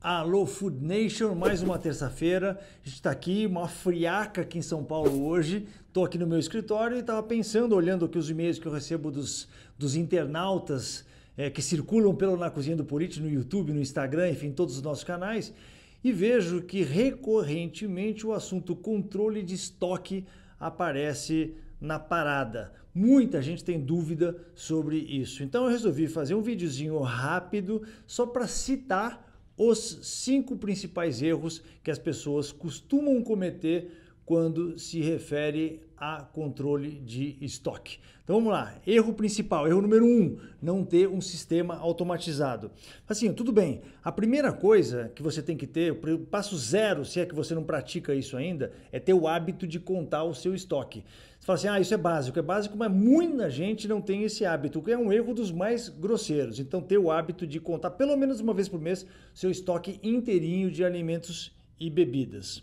Alô Food Nation, mais uma terça-feira. A gente está aqui, uma friaca aqui em São Paulo hoje. Estou aqui no meu escritório e estava pensando, olhando aqui os e-mails que eu recebo dos, dos internautas é, que circulam pelo Na Cozinha do Político no YouTube, no Instagram, enfim, todos os nossos canais. E vejo que recorrentemente o assunto controle de estoque aparece na parada. Muita gente tem dúvida sobre isso. Então eu resolvi fazer um videozinho rápido só para citar os cinco principais erros que as pessoas costumam cometer quando se refere a controle de estoque. Então vamos lá, erro principal, erro número um, não ter um sistema automatizado. Assim, tudo bem, a primeira coisa que você tem que ter, o passo zero, se é que você não pratica isso ainda, é ter o hábito de contar o seu estoque. Você fala assim, ah, isso é básico, é básico, mas muita gente não tem esse hábito, que é um erro dos mais grosseiros. Então ter o hábito de contar pelo menos uma vez por mês seu estoque inteirinho de alimentos e bebidas.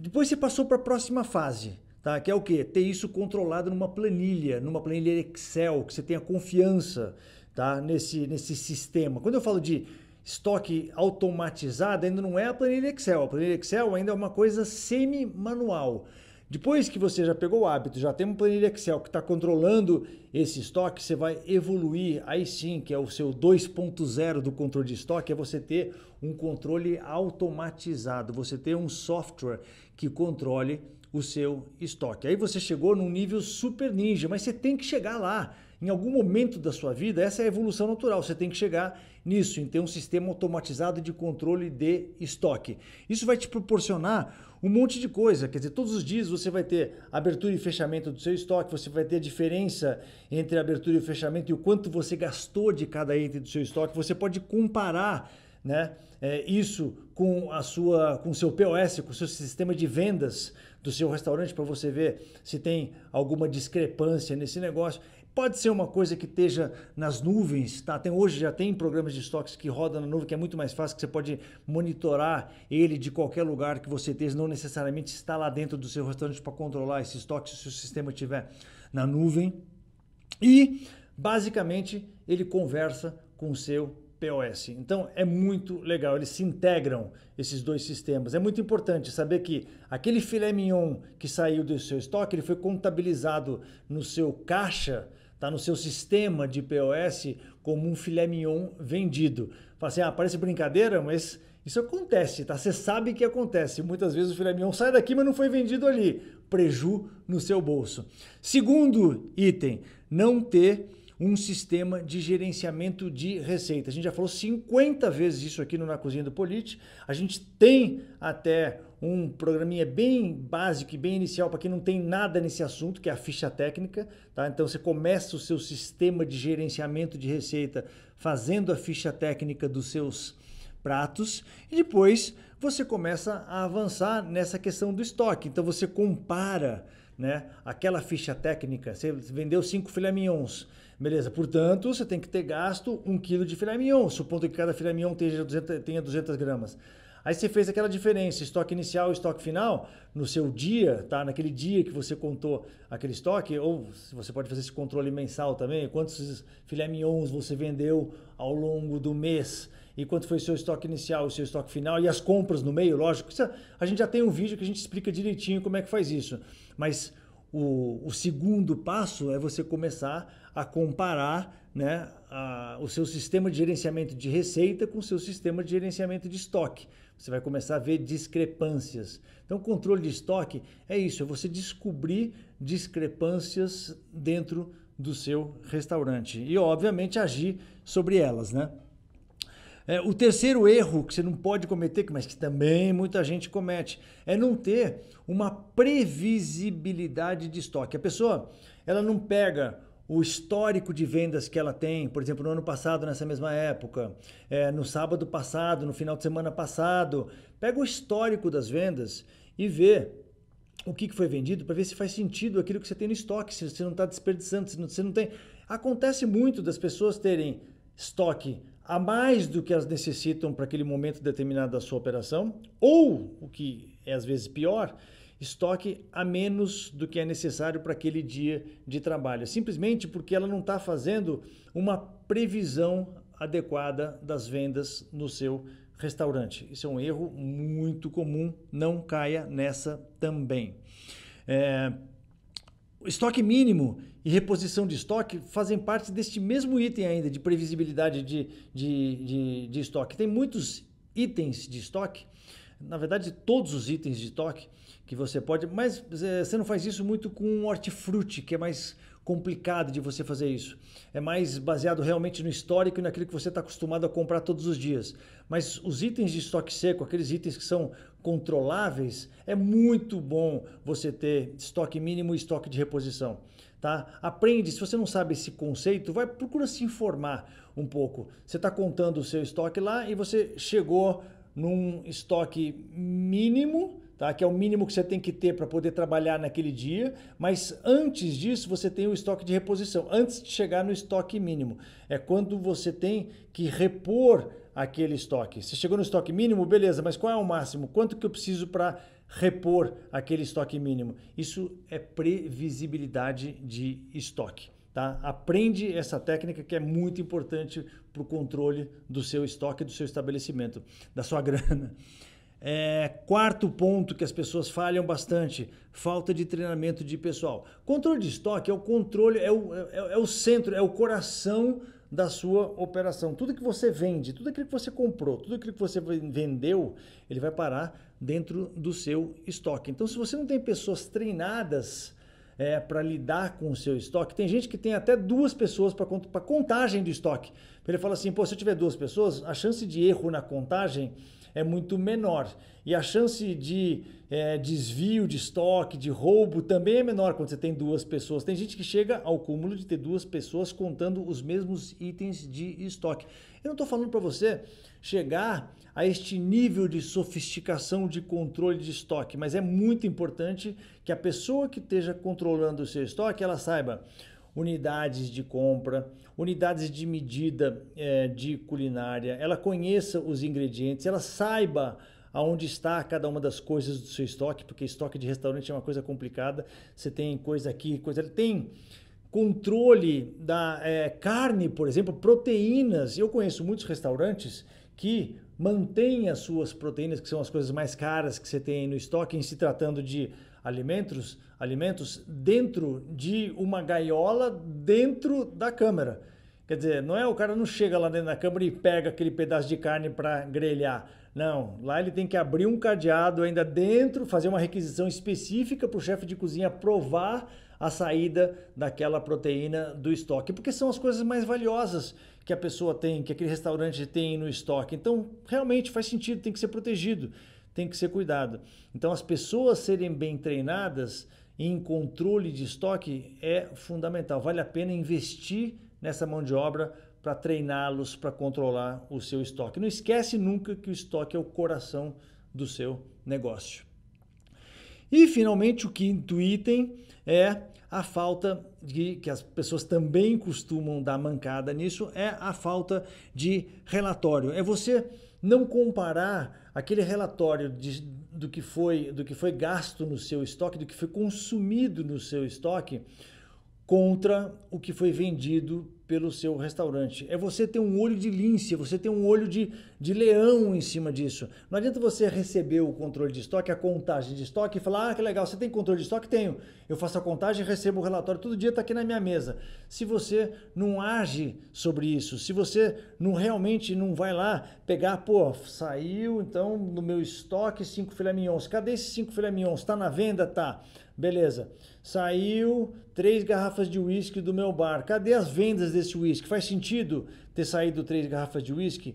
Depois você passou para a próxima fase, tá? Que é o quê? Ter isso controlado numa planilha, numa planilha Excel, que você tenha confiança, tá? Nesse, nesse sistema. Quando eu falo de estoque automatizado, ainda não é a planilha Excel. A planilha Excel ainda é uma coisa semi-manual. Depois que você já pegou o hábito, já tem uma planilha Excel que está controlando esse estoque, você vai evoluir aí sim, que é o seu 2.0 do controle de estoque, é você ter um controle automatizado, você ter um software que controle o seu estoque. Aí você chegou num nível super ninja, mas você tem que chegar lá. Em algum momento da sua vida, essa é a evolução natural. Você tem que chegar nisso, em ter um sistema automatizado de controle de estoque. Isso vai te proporcionar um monte de coisa. Quer dizer, todos os dias você vai ter abertura e fechamento do seu estoque, você vai ter a diferença entre abertura e fechamento e o quanto você gastou de cada item do seu estoque. Você pode comparar né, é, isso com a sua, com o seu POS, com o seu sistema de vendas do seu restaurante para você ver se tem alguma discrepância nesse negócio. Pode ser uma coisa que esteja nas nuvens, tá? Até hoje já tem programas de estoques que rodam na nuvem, que é muito mais fácil, que você pode monitorar ele de qualquer lugar que você esteja, não necessariamente está lá dentro do seu restaurante para controlar esse estoque se o sistema estiver na nuvem. E, basicamente, ele conversa com o seu POS. Então é muito legal, eles se integram esses dois sistemas. É muito importante saber que aquele filé mignon que saiu do seu estoque, ele foi contabilizado no seu caixa está no seu sistema de POS como um filé mignon vendido. Fala assim, ah, parece brincadeira, mas isso acontece, tá? Você sabe que acontece. Muitas vezes o filé mignon sai daqui, mas não foi vendido ali. Preju no seu bolso. Segundo item, não ter um sistema de gerenciamento de receita. A gente já falou 50 vezes isso aqui no Na Cozinha do Polite. A gente tem até um programinha bem básico e bem inicial para quem não tem nada nesse assunto, que é a ficha técnica. Tá? Então você começa o seu sistema de gerenciamento de receita fazendo a ficha técnica dos seus pratos e depois você começa a avançar nessa questão do estoque. Então você compara né, aquela ficha técnica, você vendeu cinco filé mignons, beleza, portanto você tem que ter gasto um quilo de filé mignon, supondo que cada filé mignon tenha 200, tenha 200 gramas. Aí você fez aquela diferença, estoque inicial, estoque final, no seu dia, tá? Naquele dia que você contou aquele estoque, ou você pode fazer esse controle mensal também, quantos filé mignons você vendeu ao longo do mês e quanto foi o seu estoque inicial, o seu estoque final e as compras no meio, lógico. Isso, a gente já tem um vídeo que a gente explica direitinho como é que faz isso. Mas o, o segundo passo é você começar a comparar né, a, o seu sistema de gerenciamento de receita com o seu sistema de gerenciamento de estoque. Você vai começar a ver discrepâncias. Então, controle de estoque é isso: é você descobrir discrepâncias dentro do seu restaurante e, obviamente, agir sobre elas, né? É, o terceiro erro que você não pode cometer, mas que também muita gente comete, é não ter uma previsibilidade de estoque. A pessoa ela não pega o histórico de vendas que ela tem, por exemplo, no ano passado, nessa mesma época, é, no sábado passado, no final de semana passado. Pega o histórico das vendas e vê o que foi vendido para ver se faz sentido aquilo que você tem no estoque, se você não está desperdiçando, se você não tem. Acontece muito das pessoas terem estoque a mais do que elas necessitam para aquele momento determinado da sua operação, ou, o que é às vezes pior, estoque a menos do que é necessário para aquele dia de trabalho, simplesmente porque ela não está fazendo uma previsão adequada das vendas no seu restaurante. Isso é um erro muito comum, não caia nessa também. É, estoque mínimo e reposição de estoque fazem parte deste mesmo item ainda, de previsibilidade de, de, de, de estoque. Tem muitos itens de estoque, na verdade, todos os itens de estoque que você pode, mas é, você não faz isso muito com hortifruti, que é mais complicado de você fazer isso. É mais baseado realmente no histórico e naquilo que você está acostumado a comprar todos os dias. Mas os itens de estoque seco, aqueles itens que são controláveis, é muito bom você ter estoque mínimo e estoque de reposição. Tá? Aprende, se você não sabe esse conceito, vai procura se informar um pouco. Você está contando o seu estoque lá e você chegou num estoque mínimo, tá? que é o mínimo que você tem que ter para poder trabalhar naquele dia, mas antes disso você tem o estoque de reposição, antes de chegar no estoque mínimo. É quando você tem que repor aquele estoque. Se chegou no estoque mínimo, beleza, mas qual é o máximo? Quanto que eu preciso para repor aquele estoque mínimo? Isso é previsibilidade de estoque. Tá? Aprende essa técnica que é muito importante para o controle do seu estoque, do seu estabelecimento, da sua grana. É, quarto ponto que as pessoas falham bastante: falta de treinamento de pessoal. Controle de estoque é o controle, é o, é, é o centro, é o coração da sua operação. Tudo que você vende, tudo aquilo que você comprou, tudo aquilo que você vendeu, ele vai parar dentro do seu estoque. Então, se você não tem pessoas treinadas é, para lidar com o seu estoque. Tem gente que tem até duas pessoas para cont contagem do estoque. Ele fala assim: pô, se eu tiver duas pessoas, a chance de erro na contagem é muito menor. E a chance de é, desvio de estoque, de roubo, também é menor quando você tem duas pessoas. Tem gente que chega ao cúmulo de ter duas pessoas contando os mesmos itens de estoque. Eu não estou falando para você chegar a este nível de sofisticação de controle de estoque, mas é muito importante que a pessoa que esteja controlando o seu estoque, ela saiba unidades de compra, unidades de medida é, de culinária, ela conheça os ingredientes, ela saiba aonde está cada uma das coisas do seu estoque, porque estoque de restaurante é uma coisa complicada, você tem coisa aqui, coisa ali, tem controle da é, carne, por exemplo, proteínas. Eu conheço muitos restaurantes que mantêm as suas proteínas, que são as coisas mais caras que você tem no estoque, em se tratando de alimentos, alimentos dentro de uma gaiola dentro da câmara. Quer dizer, não é o cara não chega lá dentro da câmara e pega aquele pedaço de carne para grelhar. Não, lá ele tem que abrir um cadeado ainda dentro, fazer uma requisição específica para o chefe de cozinha provar a saída daquela proteína do estoque, porque são as coisas mais valiosas que a pessoa tem, que aquele restaurante tem no estoque. Então, realmente faz sentido, tem que ser protegido tem que ser cuidado. Então, as pessoas serem bem treinadas em controle de estoque é fundamental. Vale a pena investir nessa mão de obra para treiná-los para controlar o seu estoque. Não esquece nunca que o estoque é o coração do seu negócio. E finalmente o quinto item é a falta de que as pessoas também costumam dar mancada nisso é a falta de relatório. É você não comparar aquele relatório de, do, que foi, do que foi gasto no seu estoque, do que foi consumido no seu estoque, contra o que foi vendido pelo seu restaurante. É você ter um olho de lince, você ter um olho de, de leão em cima disso. Não adianta você receber o controle de estoque, a contagem de estoque e falar: ah, que legal, você tem controle de estoque? Tenho. Eu faço a contagem, recebo o relatório, todo dia está aqui na minha mesa. Se você não age sobre isso, se você não realmente não vai lá pegar, pô, saiu então no meu estoque cinco filé mignons. Cadê esses cinco filé mignons? Está na venda? Tá. Beleza. Saiu, três garrafas de uísque do meu bar. Cadê as vendas desse uísque? Faz sentido ter saído três garrafas de uísque?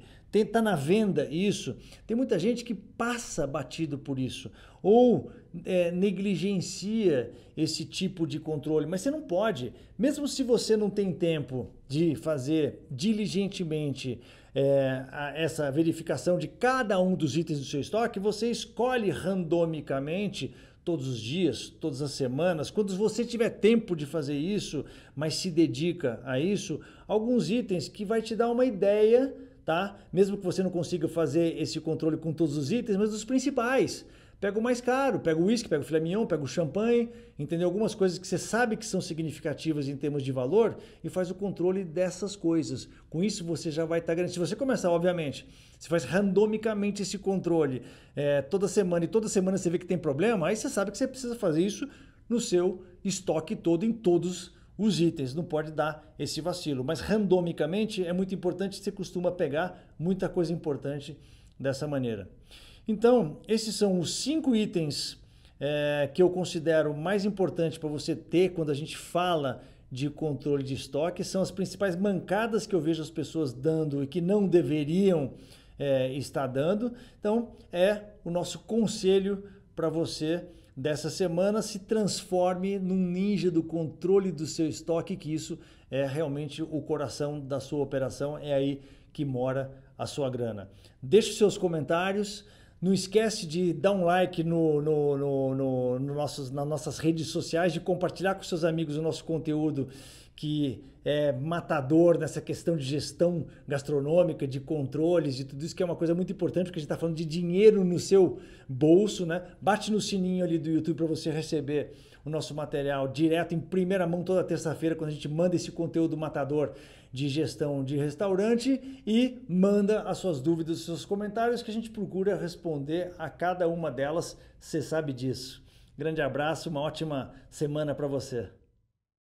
Tá na venda isso. Tem muita gente que passa batido por isso ou é, negligencia esse tipo de controle, mas você não pode. Mesmo se você não tem tempo de fazer diligentemente é, a, essa verificação de cada um dos itens do seu estoque, você escolhe randomicamente todos os dias, todas as semanas, quando você tiver tempo de fazer isso, mas se dedica a isso, alguns itens que vai te dar uma ideia, tá? Mesmo que você não consiga fazer esse controle com todos os itens, mas os principais pega o mais caro, pega o uísque, pega o filé mignon, pega o champanhe, entendeu? Algumas coisas que você sabe que são significativas em termos de valor e faz o controle dessas coisas. Com isso você já vai estar tá garantido. Se você começar, obviamente, você faz randomicamente esse controle é, toda semana e toda semana você vê que tem problema, aí você sabe que você precisa fazer isso no seu estoque todo, em todos os itens, não pode dar esse vacilo. Mas randomicamente é muito importante, você costuma pegar muita coisa importante dessa maneira. Então, esses são os cinco itens é, que eu considero mais importantes para você ter quando a gente fala de controle de estoque, são as principais mancadas que eu vejo as pessoas dando e que não deveriam é, estar dando. Então, é o nosso conselho para você dessa semana se transforme num ninja do controle do seu estoque, que isso é realmente o coração da sua operação, é aí que mora a sua grana. Deixe seus comentários. Não esquece de dar um like no, no, no, no, no nossos, nas nossas redes sociais, de compartilhar com seus amigos o nosso conteúdo que é matador nessa questão de gestão gastronômica, de controles, de tudo isso, que é uma coisa muito importante, porque a gente está falando de dinheiro no seu bolso, né? Bate no sininho ali do YouTube para você receber o nosso material direto, em primeira mão, toda terça-feira, quando a gente manda esse conteúdo matador de gestão de restaurante e manda as suas dúvidas, os seus comentários que a gente procura responder a cada uma delas. Você sabe disso. Grande abraço, uma ótima semana para você.